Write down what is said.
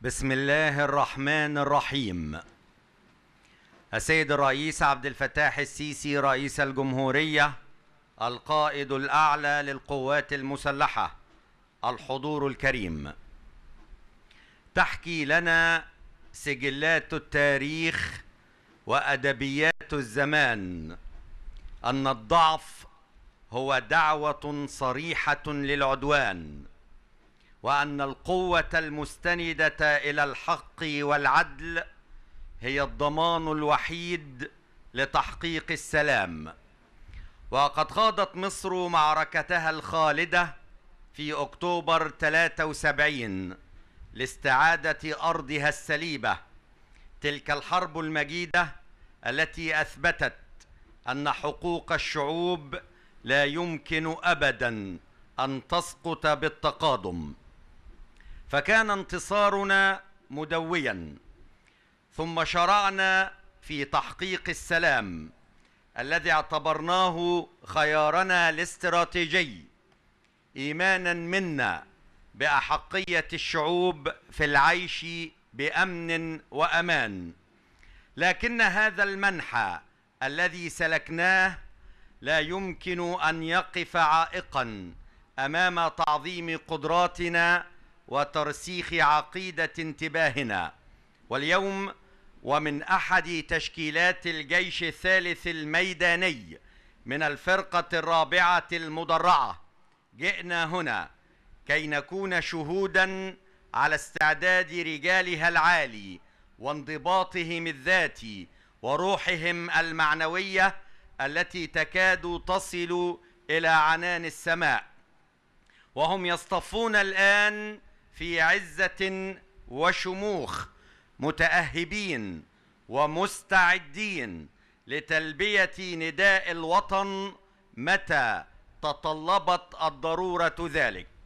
بسم الله الرحمن الرحيم السيد الرئيس عبد الفتاح السيسي رئيس الجمهورية القائد الأعلى للقوات المسلحة الحضور الكريم تحكي لنا سجلات التاريخ وأدبيات الزمان أن الضعف هو دعوة صريحة للعدوان وأن القوة المستندة إلى الحق والعدل هي الضمان الوحيد لتحقيق السلام وقد خاضت مصر معركتها الخالدة في أكتوبر 73 لاستعادة أرضها السليبة تلك الحرب المجيدة التي أثبتت أن حقوق الشعوب لا يمكن أبدا أن تسقط بالتقادم فكان انتصارنا مدويا ثم شرعنا في تحقيق السلام الذي اعتبرناه خيارنا الاستراتيجي ايمانا منا باحقيه الشعوب في العيش بامن وامان لكن هذا المنحى الذي سلكناه لا يمكن ان يقف عائقا امام تعظيم قدراتنا وترسيخ عقيدة انتباهنا واليوم ومن أحد تشكيلات الجيش الثالث الميداني من الفرقة الرابعة المدرعة جئنا هنا كي نكون شهودا على استعداد رجالها العالي وانضباطهم الذاتي وروحهم المعنوية التي تكاد تصل إلى عنان السماء وهم يصطفون الآن في عزه وشموخ متاهبين ومستعدين لتلبيه نداء الوطن متى تطلبت الضروره ذلك